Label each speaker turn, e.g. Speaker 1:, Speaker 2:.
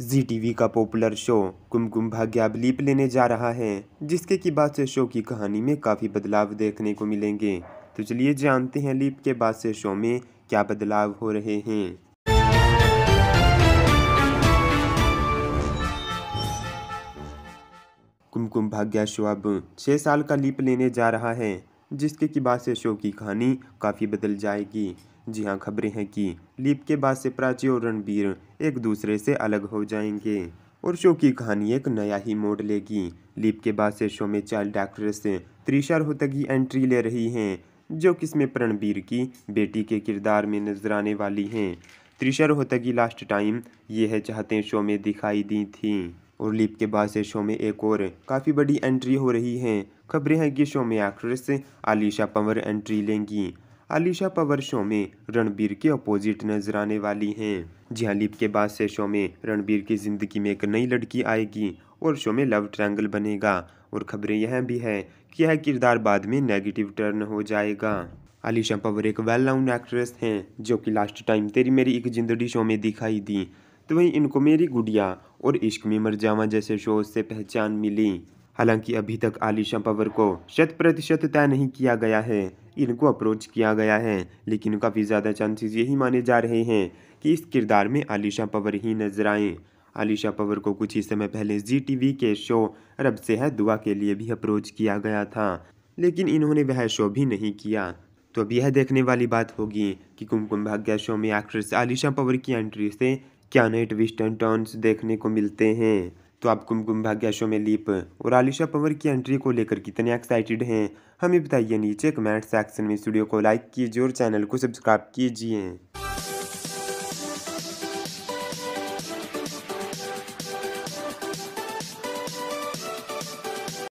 Speaker 1: जी TV का popular show Kumkum Bhagya अब leap लेने जा रहा है जिसके की बाद से शो की कहानी में काफ़ी बदलाव देखने को मिलेंगे तो चलिए जानते हैं लीप के बाद से शो में क्या बदलाव हो रहे हैं कुमकुम भाग्या शो अब छः साल का लीप लेने जा रहा है जिसके की बाद से शो की कहानी काफ़ी बदल जाएगी जी हाँ खबरें हैं कि लीप के बाद से प्राची और रणबीर एक दूसरे से अलग हो जाएंगे और शो की कहानी एक नया ही मोड लेगी लीप के बाद से शो में child actress Trisha Rohatgi entry ले रही हैं जो कि इसमें प्रणबीर की बेटी के किरदार में नजर आने वाली हैं त्रिशा रोहतगी लास्ट टाइम यह चाहते शो में दिखाई दी थी और लीप के बाद से शो में एक और काफ़ी बड़ी एंट्री हो रही है खबरें हैं कि शो में एक्ट्रेस आलिशा पंवर एंट्री लेंगी आलिशा पवर शो में रणबीर के अपोजिट नजर आने वाली हैं जियालिप के बाद से शो में रणबीर की ज़िंदगी में एक नई लड़की आएगी और शो में लव ट्रैंगल बनेगा और खबरें यह भी है कि यह किरदार बाद में नेगेटिव टर्न हो जाएगा आलिशा पवर एक वेल नाउन एक्ट्रेस हैं जो कि लास्ट टाइम तेरी मेरी एक जिंदगी शो में दिखाई दी तो वहीं इनको मेरी गुड़िया और इश्क में मर जावा जैसे शो से पहचान मिली हालांकि अभी तक आलिशा पवर को शत प्रतिशत तय नहीं किया गया है इनको अप्रोच किया गया है लेकिन काफ़ी ज़्यादा चांसेस यही माने जा रहे हैं कि इस किरदार में आलिशा पवर ही नजर आएँ आलिशा पवर को कुछ ही समय पहले जी टीवी के शो रब से है दुआ के लिए भी अप्रोच किया गया था लेकिन इन्होंने वह शो भी नहीं किया तो अब यह देखने वाली बात होगी कि कुमकुम भाग्य शो में एक्ट्रेस आलिशा पवर की एंट्री से क्या नए ट्विस्ट एंड टर्न्स देखने को मिलते हैं तो आप कुमकुम भाग्य शो में लीप और आलिशा पंवर की एंट्री को लेकर कितने एक्साइटेड हैं हमें बताइए नीचे कमेंट सेक्शन में स्टूडियो को लाइक कीजिए और चैनल को सब्सक्राइब कीजिए